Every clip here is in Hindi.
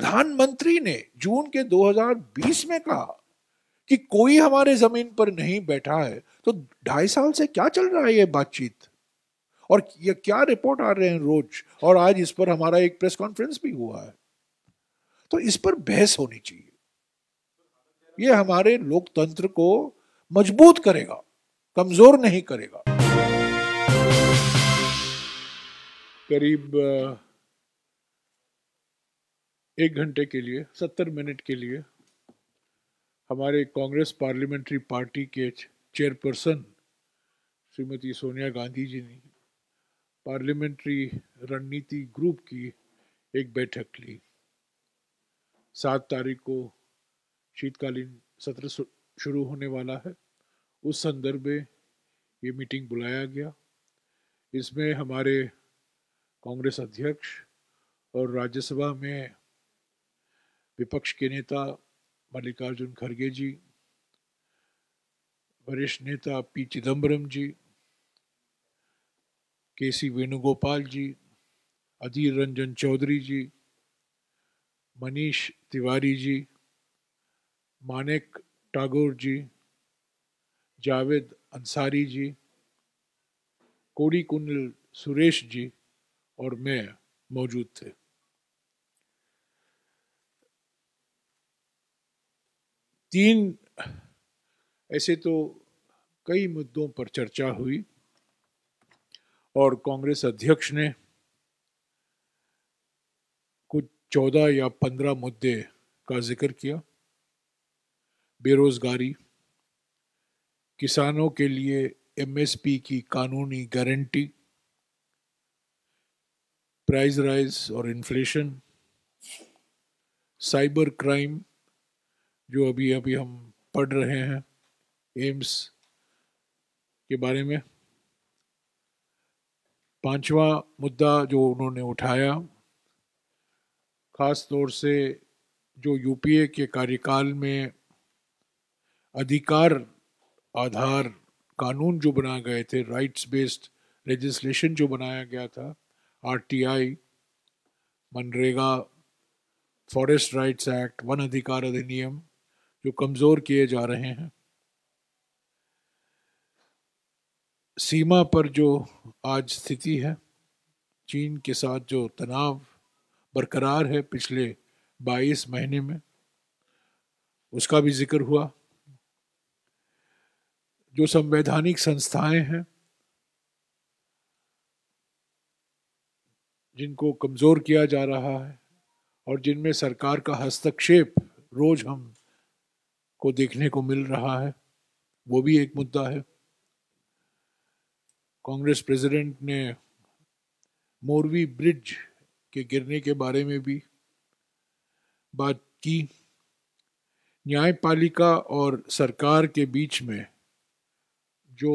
प्रधानमंत्री ने जून के 2020 में कहा कि कोई हमारे जमीन पर नहीं बैठा है तो ढाई साल से क्या चल रहा है ये बातचीत और ये क्या रिपोर्ट आ रहे हैं रोज और आज इस पर हमारा एक प्रेस कॉन्फ्रेंस भी हुआ है तो इस पर बहस होनी चाहिए ये हमारे लोकतंत्र को मजबूत करेगा कमजोर नहीं करेगा करीब एक घंटे के लिए सत्तर मिनट के लिए हमारे कांग्रेस पार्लियामेंट्री पार्टी के चेयरपर्सन श्रीमती सोनिया गांधी जी ने पार्लियामेंट्री रणनीति ग्रुप की एक बैठक ली सात तारीख को शीतकालीन सत्र शुरू होने वाला है उस संदर्भ में ये मीटिंग बुलाया गया इसमें हमारे कांग्रेस अध्यक्ष और राज्यसभा में विपक्ष के नेता मल्लिकार्जुन खड़गे जी वरिष्ठ नेता पी चिदम्बरम जी के सी वेणुगोपाल जी अधीर रंजन चौधरी जी मनीष तिवारी जी मानिक टागोर जी जावेद अंसारी जी कोडी कुंडल सुरेश जी और मैं मौजूद थे तीन ऐसे तो कई मुद्दों पर चर्चा हुई और कांग्रेस अध्यक्ष ने कुछ चौदह या पंद्रह मुद्दे का जिक्र किया बेरोजगारी किसानों के लिए एमएसपी की कानूनी गारंटी प्राइस राइज और इन्फ्लेशन साइबर क्राइम जो अभी अभी हम पढ़ रहे हैं एम्स के बारे में पांचवा मुद्दा जो उन्होंने उठाया ख़ास तौर से जो यूपीए के कार्यकाल में अधिकार आधार कानून जो बनाए गए थे राइट्स बेस्ड लेजिस्लेशन जो बनाया गया था RTI MNREGA forest rights act वन अधिकार अधिनियम जो कमजोर किए जा रहे हैं सीमा पर जो आज स्थिति है चीन के साथ जो तनाव बरकरार है पिछले 22 महीने में उसका भी जिक्र हुआ जो संवैधानिक संस्थाएं हैं जिनको कमज़ोर किया जा रहा है और जिनमें सरकार का हस्तक्षेप रोज हम को देखने को मिल रहा है वो भी एक मुद्दा है कांग्रेस प्रेसिडेंट ने मोरवी ब्रिज के गिरने के बारे में भी बात की न्यायपालिका और सरकार के बीच में जो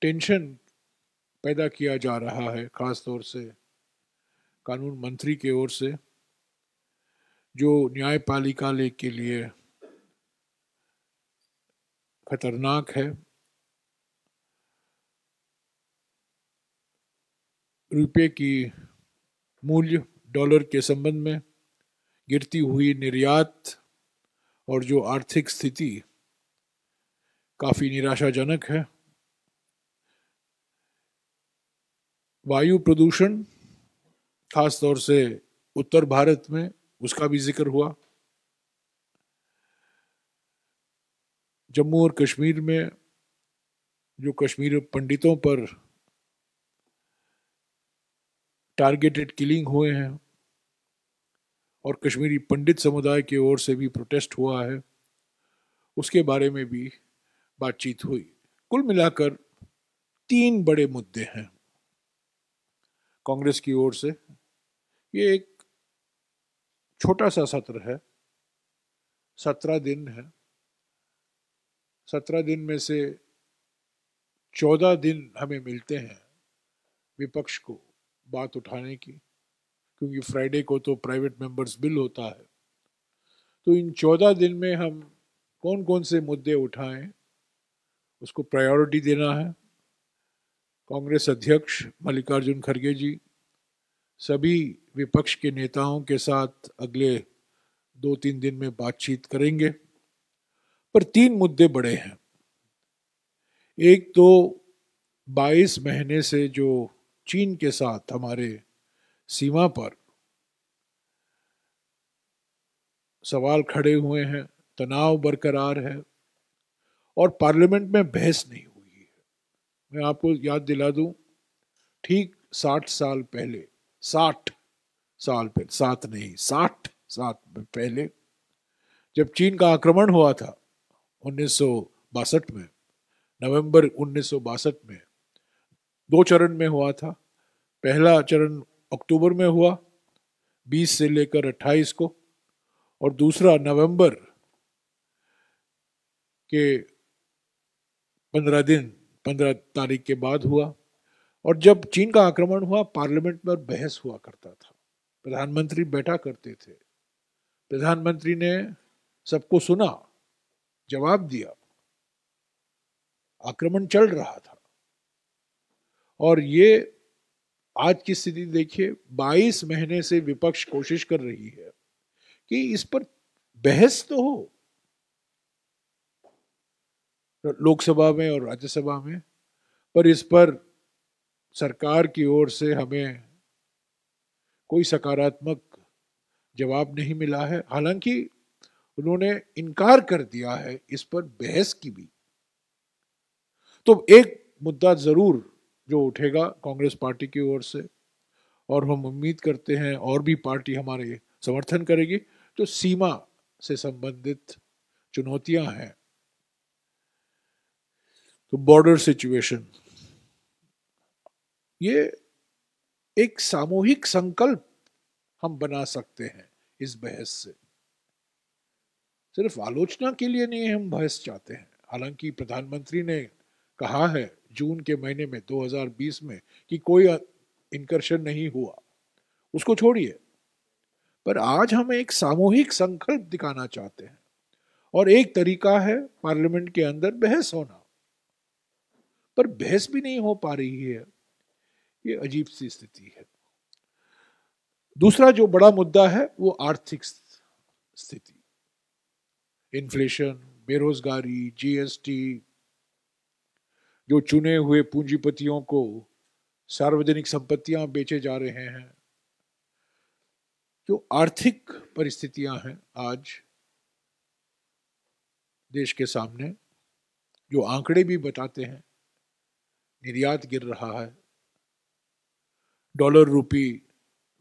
टेंशन पैदा किया जा रहा है ख़ास तौर से कानून मंत्री के ओर से जो न्यायपालिका ले के लिए खतरनाक है रुपये की मूल्य डॉलर के संबंध में गिरती हुई निर्यात और जो आर्थिक स्थिति काफ़ी निराशाजनक है वायु प्रदूषण खास तौर से उत्तर भारत में उसका भी जिक्र हुआ जम्मू और कश्मीर में जो कश्मीर पंडितों पर टारगेटेड किलिंग हुए हैं और कश्मीरी पंडित समुदाय की ओर से भी प्रोटेस्ट हुआ है उसके बारे में भी बातचीत हुई कुल मिलाकर तीन बड़े मुद्दे हैं कांग्रेस की ओर से ये एक छोटा सा सत्र है सत्रह दिन है सत्रह दिन में से चौदह दिन हमें मिलते हैं विपक्ष को बात उठाने की क्योंकि फ्राइडे को तो प्राइवेट मेंबर्स बिल होता है तो इन चौदह दिन में हम कौन कौन से मुद्दे उठाएं उसको प्रायोरिटी देना है कांग्रेस अध्यक्ष मल्लिकार्जुन खड़गे जी सभी विपक्ष के नेताओं के साथ अगले दो तीन दिन में बातचीत करेंगे पर तीन मुद्दे बड़े हैं एक तो 22 महीने से जो चीन के साथ हमारे सीमा पर सवाल खड़े हुए हैं तनाव बरकरार है और पार्लियामेंट में बहस नहीं हुई है मैं आपको याद दिला दूं ठीक साठ साल पहले साठ साल पहले सात नहीं साठ सात पहले जब चीन का आक्रमण हुआ था उन्नीस में नवंबर उन्नीस में दो चरण में हुआ था पहला चरण अक्टूबर में हुआ 20 से लेकर 28 को और दूसरा नवंबर के पंद्रह दिन पंद्रह तारीख के बाद हुआ और जब चीन का आक्रमण हुआ पार्लियामेंट पर बहस हुआ करता था प्रधानमंत्री बैठा करते थे प्रधानमंत्री ने सबको सुना जवाब दिया आक्रमण चल रहा था और ये आज की स्थिति देखिए 22 महीने से विपक्ष कोशिश कर रही है कि इस पर बहस तो हो लोकसभा में और राज्यसभा में पर इस पर सरकार की ओर से हमें कोई सकारात्मक जवाब नहीं मिला है हालांकि उन्होंने इनकार कर दिया है इस पर बहस की भी तो एक मुद्दा जरूर जो उठेगा कांग्रेस पार्टी की ओर से और हम उम्मीद करते हैं और भी पार्टी हमारे समर्थन करेगी तो सीमा से संबंधित चुनौतियां हैं तो बॉर्डर सिचुएशन ये एक सामूहिक संकल्प हम बना सकते हैं इस बहस से सिर्फ आलोचना के लिए नहीं हम बहस चाहते हैं हालांकि प्रधानमंत्री ने कहा है जून के महीने में 2020 में कि कोई इनकर्शन नहीं हुआ उसको छोड़िए पर आज हम एक सामूहिक संकल्प दिखाना चाहते हैं और एक तरीका है पार्लियामेंट के अंदर बहस होना पर बहस भी नहीं हो पा रही है ये अजीब सी स्थिति है दूसरा जो बड़ा मुद्दा है वो आर्थिक स्थिति इन्फ्लेशन बेरोजगारी जीएसटी जो चुने हुए पूंजीपतियों को सार्वजनिक संपत्तियां बेचे जा रहे हैं जो आर्थिक परिस्थितियां हैं आज देश के सामने जो आंकड़े भी बताते हैं निर्यात गिर रहा है डॉलर रुपी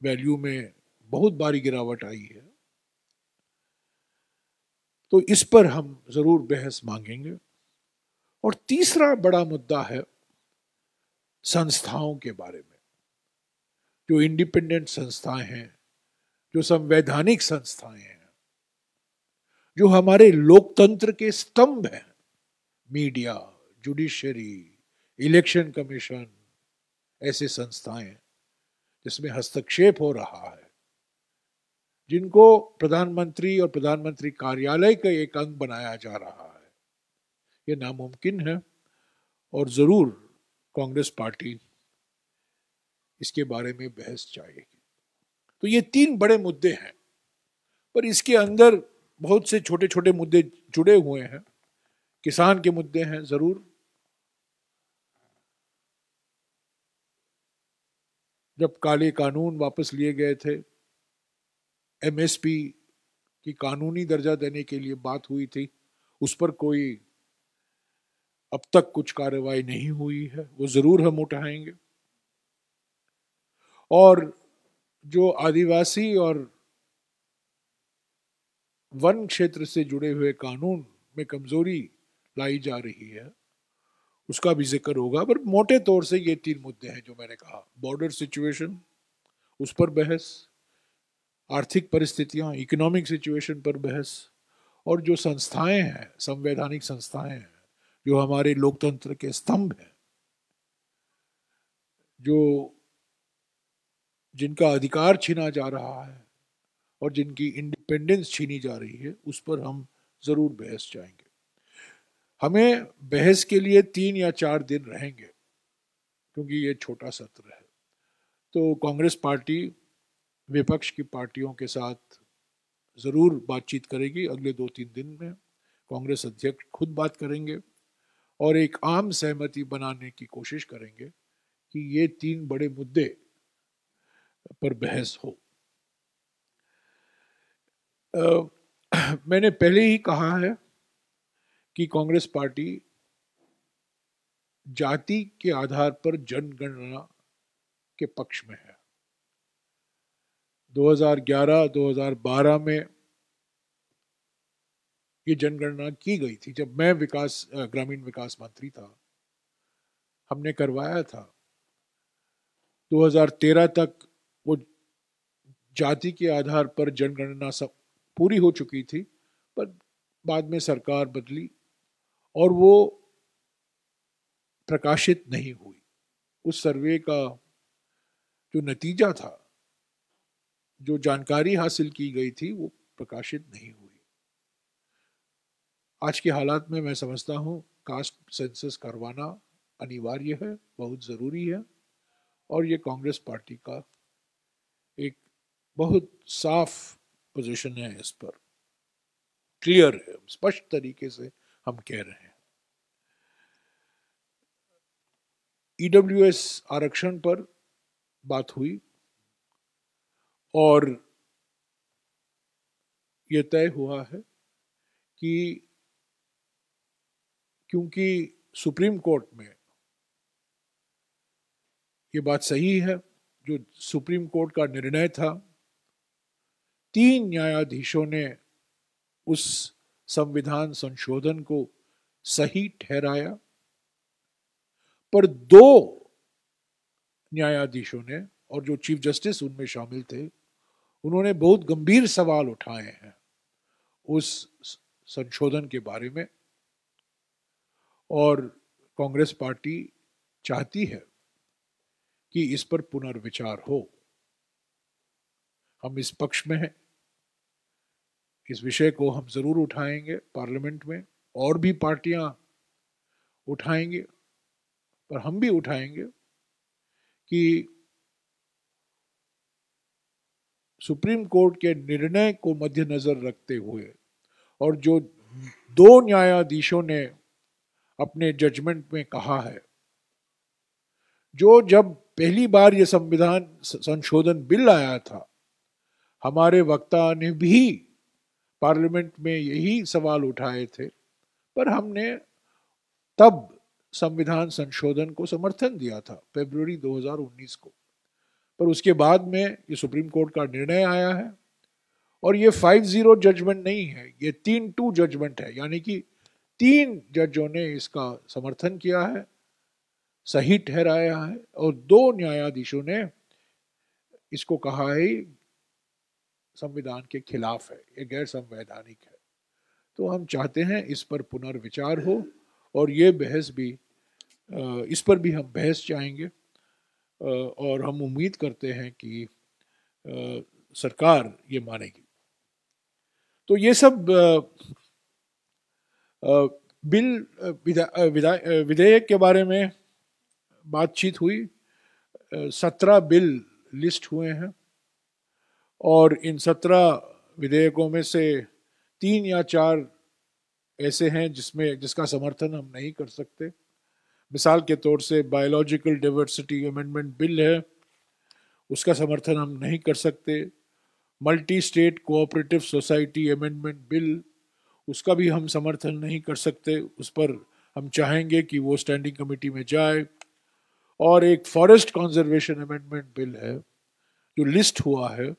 वैल्यू में बहुत भारी गिरावट आई है तो इस पर हम ज़रूर बहस मांगेंगे और तीसरा बड़ा मुद्दा है संस्थाओं के बारे में जो इंडिपेंडेंट संस्थाएं हैं जो संवैधानिक संस्थाएं हैं जो हमारे लोकतंत्र के स्तंभ हैं मीडिया जुडिशरी इलेक्शन कमीशन ऐसे संस्थाएं जिसमें हस्तक्षेप हो रहा है जिनको प्रधानमंत्री और प्रधानमंत्री कार्यालय का एक अंग बनाया जा रहा है ये नामुमकिन है और ज़रूर कांग्रेस पार्टी इसके बारे में बहस चाहिए तो ये तीन बड़े मुद्दे हैं पर इसके अंदर बहुत से छोटे छोटे मुद्दे जुड़े हुए हैं किसान के मुद्दे हैं ज़रूर जब काले कानून वापस लिए गए थे एमएसपी की कानूनी दर्जा देने के लिए बात हुई थी उस पर कोई अब तक कुछ कार्रवाई नहीं हुई है वो ज़रूर हम उठाएंगे और जो आदिवासी और वन क्षेत्र से जुड़े हुए कानून में कमज़ोरी लाई जा रही है उसका भी जिक्र होगा पर मोटे तौर से ये तीन मुद्दे हैं जो मैंने कहा बॉर्डर सिचुएशन उस पर बहस आर्थिक परिस्थितियाँ इकोनॉमिक सिचुएशन पर बहस और जो संस्थाएं हैं संवैधानिक संस्थाएं हैं जो हमारे लोकतंत्र के स्तंभ हैं जो जिनका अधिकार छीना जा रहा है और जिनकी इंडिपेंडेंस छीनी जा रही है उस पर हम ज़रूर बहस चाहेंगे हमें बहस के लिए तीन या चार दिन रहेंगे क्योंकि ये छोटा सत्र है तो कांग्रेस पार्टी विपक्ष की पार्टियों के साथ ज़रूर बातचीत करेगी अगले दो तीन दिन में कांग्रेस अध्यक्ष खुद बात करेंगे और एक आम सहमति बनाने की कोशिश करेंगे कि ये तीन बड़े मुद्दे पर बहस हो आ, मैंने पहले ही कहा है कि कांग्रेस पार्टी जाति के आधार पर जनगणना के पक्ष में है 2011-2012 में ये जनगणना की गई थी जब मैं विकास ग्रामीण विकास मंत्री था हमने करवाया था 2013 तक वो जाति के आधार पर जनगणना सब पूरी हो चुकी थी पर बाद में सरकार बदली और वो प्रकाशित नहीं हुई उस सर्वे का जो नतीजा था जो जानकारी हासिल की गई थी वो प्रकाशित नहीं हुई आज के हालात में मैं समझता हूँ कास्ट सेंसस करवाना अनिवार्य है बहुत ज़रूरी है और ये कांग्रेस पार्टी का एक बहुत साफ पोजीशन है इस पर क्लियर है स्पष्ट तरीके से हम कह रहे हैं ईडब्ल्यू e आरक्षण पर बात हुई और ये तय हुआ है कि क्योंकि सुप्रीम कोर्ट में ये बात सही है जो सुप्रीम कोर्ट का निर्णय था तीन न्यायाधीशों ने उस संविधान संशोधन को सही ठहराया पर दो न्यायाधीशों ने और जो चीफ जस्टिस उनमें शामिल थे उन्होंने बहुत गंभीर सवाल उठाए हैं उस संशोधन के बारे में और कांग्रेस पार्टी चाहती है कि इस पर पुनर्विचार हो हम इस पक्ष में हैं इस विषय को हम ज़रूर उठाएंगे पार्लियामेंट में और भी पार्टियां उठाएंगे पर हम भी उठाएंगे कि सुप्रीम कोर्ट के निर्णय को मद्देनज़र रखते हुए और जो दो न्यायाधीशों ने अपने जजमेंट में कहा है जो जब पहली बार ये संविधान संशोधन बिल आया था हमारे वक्ता ने भी पार्लियामेंट में यही सवाल उठाए थे पर हमने तब संविधान संशोधन को समर्थन दिया था फरवरी 2019 को पर उसके बाद में ये सुप्रीम कोर्ट का निर्णय आया है और ये फाइव जीरो जजमेंट नहीं है ये तीन टू जजमेंट है यानी कि तीन जजों ने इसका समर्थन किया है सही ठहराया है और दो न्यायाधीशों ने इसको कहा है संविधान के खिलाफ है ये गैर संवैधानिक है तो हम चाहते हैं इस पर पुनर्विचार हो और ये बहस भी इस पर भी हम बहस चाहेंगे और हम उम्मीद करते हैं कि सरकार ये मानेगी तो ये सब बिल विधेयक के बारे में बातचीत हुई सत्रह बिल लिस्ट हुए हैं और इन सत्रह विधेयकों में से तीन या चार ऐसे हैं जिसमें जिसका समर्थन हम नहीं कर सकते मिसाल के तौर से बायोलॉजिकल डाइवर्सिटी अमेंडमेंट बिल है उसका समर्थन हम नहीं कर सकते multi state cooperative society amendment bill उसका भी हम समर्थन नहीं कर सकते उस पर हम चाहेंगे कि वो स्टैंडिंग कमेटी में जाए और एक फॉरेस्ट कंजर्वेशन अमेंडमेंट बिल है जो लिस्ट हुआ है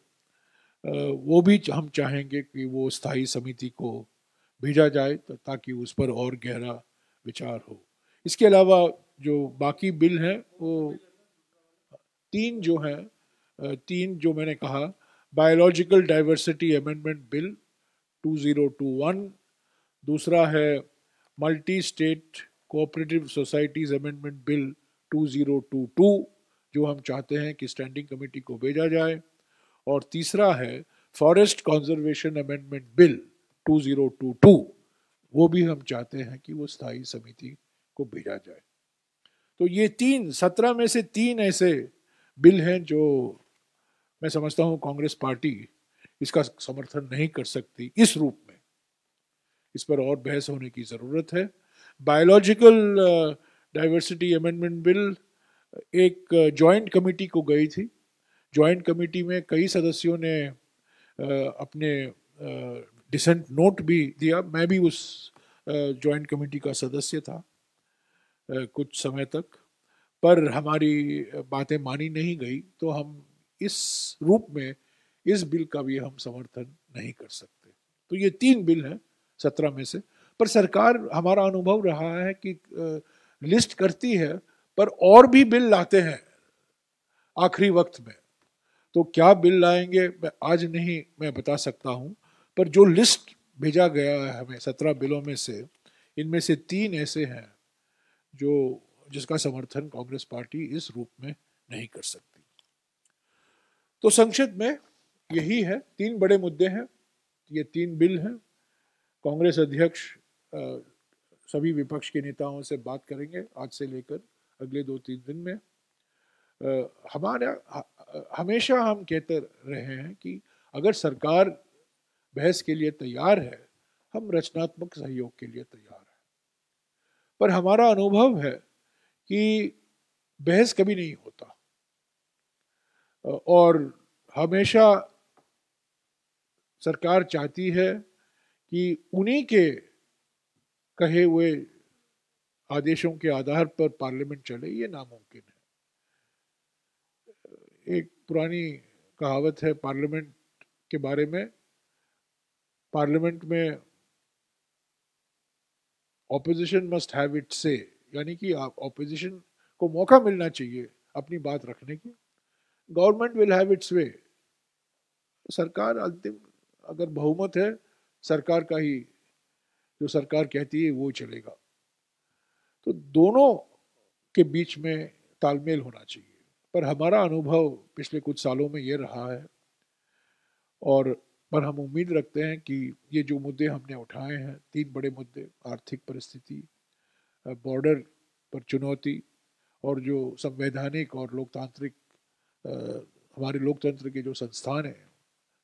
वो भी हम चाहेंगे कि वो स्थायी समिति को भेजा जाए ताकि उस पर और गहरा विचार हो इसके अलावा जो बाकी बिल हैं वो तीन जो हैं तीन जो मैंने कहा बायोलॉजिकल डाइवर्सिटी अमेंडमेंट बिल 2021 दूसरा है multi state cooperative societies amendment bill 2022 जो हम चाहते हैं कि स्टैंडिंग कमेटी को भेजा जाए और तीसरा है फॉरेस्ट कंजर्वेशन अमेंडमेंट बिल 2022 वो भी हम चाहते हैं कि वो स्थायी समिति को भेजा जाए तो ये तीन सत्रह में से तीन ऐसे बिल हैं जो मैं समझता हूँ कांग्रेस पार्टी इसका समर्थन नहीं कर सकती इस रूप में इस पर और बहस होने की ज़रूरत है बायोलॉजिकल डाइवर्सिटी अमेंडमेंट बिल एक जॉइंट uh, कमेटी को गई थी ज्वाइंट कमेटी में कई सदस्यों ने अपने डिसेंट नोट भी दिया मैं भी उस ज्वाइंट कमेटी का सदस्य था कुछ समय तक पर हमारी बातें मानी नहीं गई तो हम इस रूप में इस बिल का भी हम समर्थन नहीं कर सकते तो ये तीन बिल हैं सत्रह में से पर सरकार हमारा अनुभव रहा है कि लिस्ट करती है पर और भी बिल लाते हैं आखिरी वक्त में तो क्या बिल लाएंगे मैं आज नहीं मैं बता सकता हूँ पर जो लिस्ट भेजा गया है हमें सत्रह बिलों में से इनमें से तीन ऐसे हैं जो जिसका समर्थन कांग्रेस पार्टी इस रूप में नहीं कर सकती तो संक्षिप्त में यही है तीन बड़े मुद्दे हैं ये तीन बिल हैं कांग्रेस अध्यक्ष सभी विपक्ष के नेताओं से बात करेंगे आज से लेकर अगले दो तीन दिन में हमारा हमेशा हम कहते रहे हैं कि अगर सरकार बहस के लिए तैयार है हम रचनात्मक सहयोग के लिए तैयार हैं पर हमारा अनुभव है कि बहस कभी नहीं होता और हमेशा सरकार चाहती है कि उन्हीं के कहे हुए आदेशों के आधार पर पार्लियामेंट चले ये नामुमकिन है एक पुरानी कहावत है पार्लियामेंट के बारे में पार्लियामेंट में ऑपोजिशन मस्ट हैव इट से यानी कि आप ऑपोजिशन को मौका मिलना चाहिए अपनी बात रखने की government will have its way सरकार अंतिम अगर बहुमत है सरकार का ही जो सरकार कहती है वो चलेगा तो दोनों के बीच में तालमेल होना चाहिए पर हमारा अनुभव पिछले कुछ सालों में ये रहा है और पर हम उम्मीद रखते हैं कि ये जो मुद्दे हमने उठाए हैं तीन बड़े मुद्दे आर्थिक परिस्थिति बॉर्डर पर चुनौती और जो संवैधानिक और लोकतांत्रिक हमारे लोकतंत्र के जो संस्थान हैं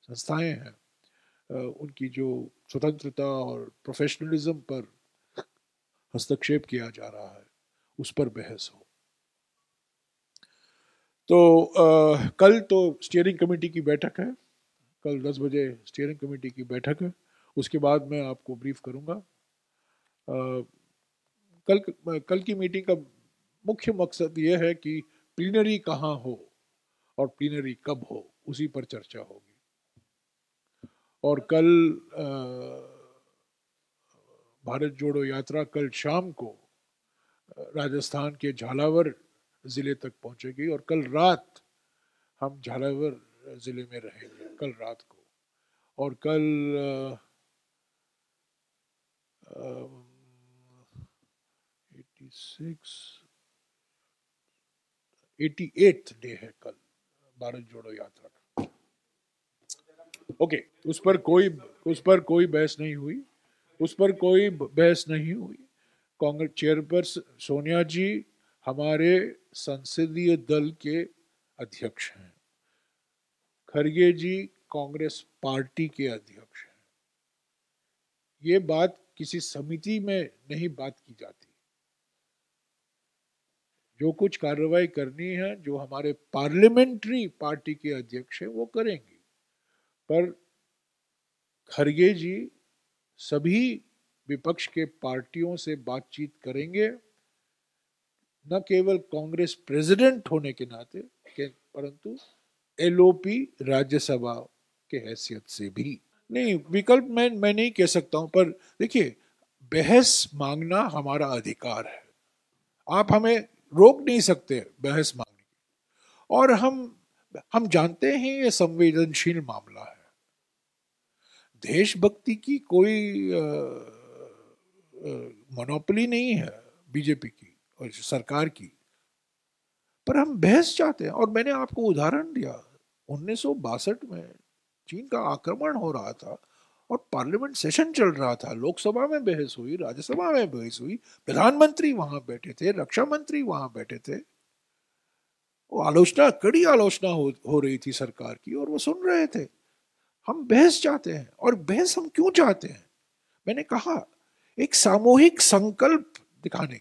संस्थाएं हैं उनकी जो स्वतंत्रता और प्रोफेशनलिज्म पर हस्तक्षेप किया जा रहा है उस पर बहस हो तो आ, कल तो स्टीयरिंग कमेटी की बैठक है कल 10 बजे स्टीयरिंग कमेटी की बैठक है उसके बाद मैं आपको ब्रीफ करूंगा आ, कल कल की मीटिंग का मुख्य मकसद ये है कि प्लीनरी कहाँ हो और प्लीनरी कब हो उसी पर चर्चा होगी और कल आ, भारत जोड़ो यात्रा कल शाम को राजस्थान के झालावर ज़िले तक पहुंचेगी और कल रात हम झालावर ज़िले में रहेंगे कल रात को और कल एटी एट डे है कल भारत जोड़ो यात्रा का ओके उस पर कोई उस पर कोई बहस नहीं हुई उस पर कोई बहस नहीं हुई कांग्रेस चेयरपर्सन सोनिया जी हमारे संसदीय दल के अध्यक्ष हैं खरगे जी कांग्रेस पार्टी के अध्यक्ष हैं ये बात किसी समिति में नहीं बात की जाती जो कुछ कार्रवाई करनी है जो हमारे पार्लियामेंट्री पार्टी के अध्यक्ष हैं वो करेंगे पर खरगे जी सभी विपक्ष के पार्टियों से बातचीत करेंगे न केवल कांग्रेस प्रेसिडेंट होने के नाते के परंतु एलओपी राज्यसभा के हैसियत से भी नहीं विकल्प मैं मैं नहीं कह सकता हूं पर देखिए बहस मांगना हमारा अधिकार है आप हमें रोक नहीं सकते बहस मांगने की और हम हम जानते हैं ये संवेदनशील मामला है देशभक्ति की कोई मनोपली नहीं है बीजेपी की और सरकार की पर हम बहस चाहते हैं और मैंने आपको उदाहरण दिया उन्नीस में चीन का आक्रमण हो रहा था और पार्लियामेंट सेशन चल रहा था लोकसभा में बहस हुई राज्यसभा में बहस हुई प्रधानमंत्री वहां बैठे थे रक्षा मंत्री वहां बैठे थे वो आलोचना कड़ी आलोचना हो, हो रही थी सरकार की और वो सुन रहे थे हम बहस चाहते हैं और बहस हम क्यों चाहते हैं मैंने कहा एक सामूहिक संकल्प दिखाने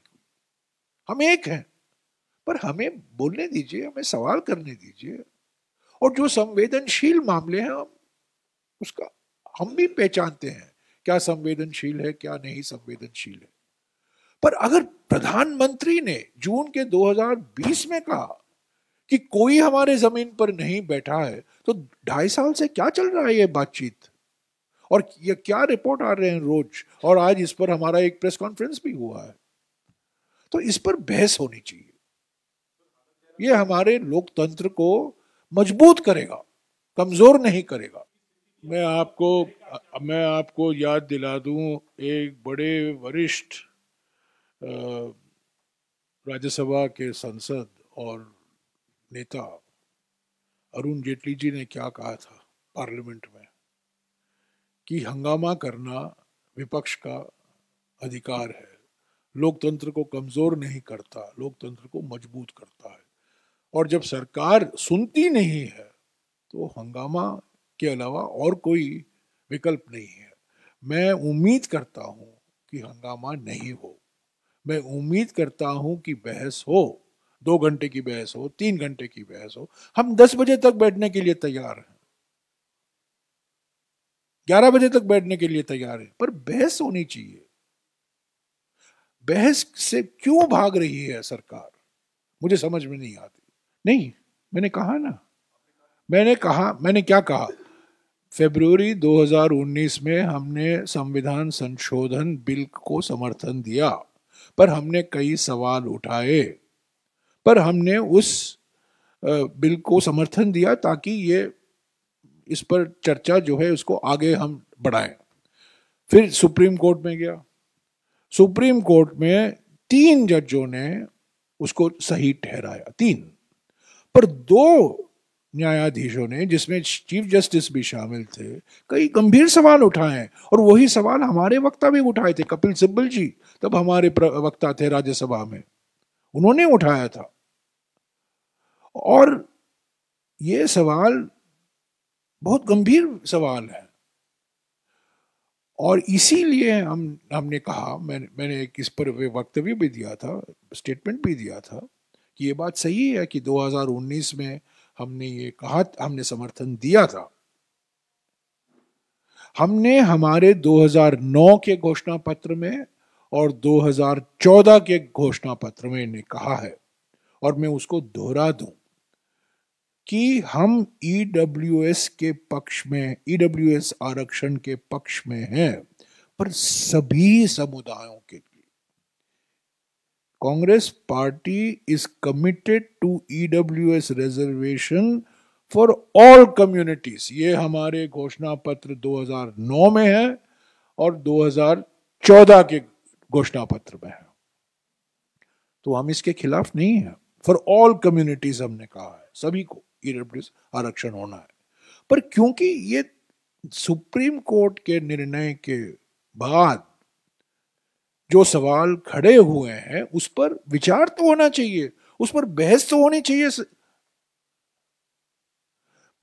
हम एक हैं पर हमें बोलने दीजिए हमें सवाल करने दीजिए और जो संवेदनशील मामले हैं हम उसका हम भी पहचानते हैं क्या संवेदनशील है क्या नहीं संवेदनशील है पर अगर प्रधानमंत्री ने जून के 2020 में कहा कि कोई हमारे जमीन पर नहीं बैठा है तो ढाई साल से क्या चल रहा है ये बातचीत और ये क्या रिपोर्ट आ रहे हैं रोज और आज इस पर हमारा एक प्रेस कॉन्फ्रेंस भी हुआ है तो इस पर बहस होनी चाहिए ये हमारे लोकतंत्र को मजबूत करेगा कमजोर नहीं करेगा मैं आपको मैं आपको याद दिला दूं एक बड़े वरिष्ठ राज्यसभा के सांसद और नेता अरुण जेटली जी ने क्या कहा था पार्लियामेंट में कि हंगामा करना विपक्ष का अधिकार है लोकतंत्र को कमजोर नहीं करता लोकतंत्र को मजबूत करता है और जब सरकार सुनती नहीं है तो हंगामा के अलावा और कोई विकल्प नहीं है मैं उम्मीद करता हूं कि हंगामा नहीं हो मैं उम्मीद करता हूं कि बहस हो दो घंटे की बहस हो तीन घंटे की बहस हो हम दस बजे तक बैठने के लिए तैयार हैं ग्यारह बजे तक बैठने के लिए तैयार हैं पर बहस होनी चाहिए बहस से क्यों भाग रही है सरकार मुझे समझ में नहीं आती नहीं मैंने कहा ना मैंने कहा मैंने क्या कहा फेब्रुवरी 2019 में हमने संविधान संशोधन बिल को समर्थन दिया पर हमने कई सवाल उठाए पर हमने उस बिल को समर्थन दिया ताकि ये इस पर चर्चा जो है उसको आगे हम बढ़ाएं फिर सुप्रीम कोर्ट में गया सुप्रीम कोर्ट में तीन जजों ने उसको सही ठहराया तीन पर दो न्यायाधीशों ने जिसमें चीफ जस्टिस भी शामिल थे कई गंभीर सवाल उठाए और वही सवाल हमारे वक्ता भी उठाए थे कपिल सिब्बल जी तब हमारे वक्ता थे राज्यसभा में उन्होंने उठाया था और ये सवाल बहुत गंभीर सवाल है और इसीलिए हम हमने कहा मैं, मैंने एक इस पर वक्तव्य भी दिया था स्टेटमेंट भी दिया था कि ये बात सही है कि 2019 में हमने ये कहा हमने समर्थन दिया था हमने हमारे 2009 के घोषणा पत्र में और 2014 के घोषणा पत्र में ने कहा है और मैं उसको दोहरा दूं कि हम ई e के पक्ष में ई e आरक्षण के पक्ष में हैं पर सभी समुदायों के लिए Congress party is committed to ई रिजर्वेशन फॉर ऑल कम्युनिटीज ये हमारे घोषणा पत्र 2009 में है और 2014 के घोषणा पत्र में है तो हम इसके खिलाफ नहीं है फॉर ऑल कम्युनिटीज हमने कहा है सभी को आरक्षण होना है पर क्योंकि ये सुप्रीम कोर्ट के निर्णय के बाद जो सवाल खड़े हुए हैं उस पर विचार तो होना चाहिए उस पर बहस तो होनी चाहिए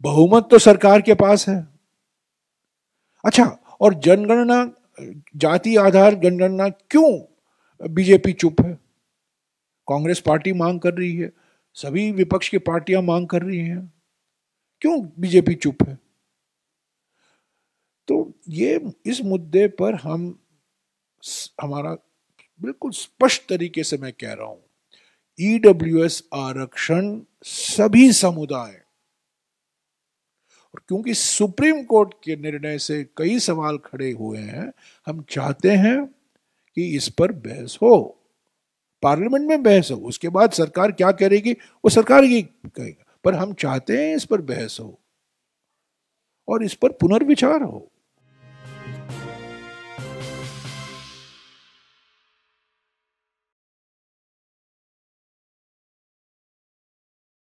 बहुमत तो सरकार के पास है अच्छा और जनगणना जाति आधार जनगणना क्यों बीजेपी चुप है कांग्रेस पार्टी मांग कर रही है सभी विपक्ष की पार्टियां मांग कर रही हैं क्यों बीजेपी चुप है तो ये इस मुद्दे पर हम हमारा बिल्कुल स्पष्ट तरीके से मैं कह रहा हूं एस e आरक्षण सभी समुदाय और क्योंकि सुप्रीम कोर्ट के निर्णय से कई सवाल खड़े हुए हैं हम चाहते हैं कि इस पर बहस हो पार्लियामेंट में बहस हो उसके बाद सरकार क्या करेगी वो सरकार ही कहेगा पर हम चाहते हैं इस पर बहस हो और इस पर पुनर्विचार हो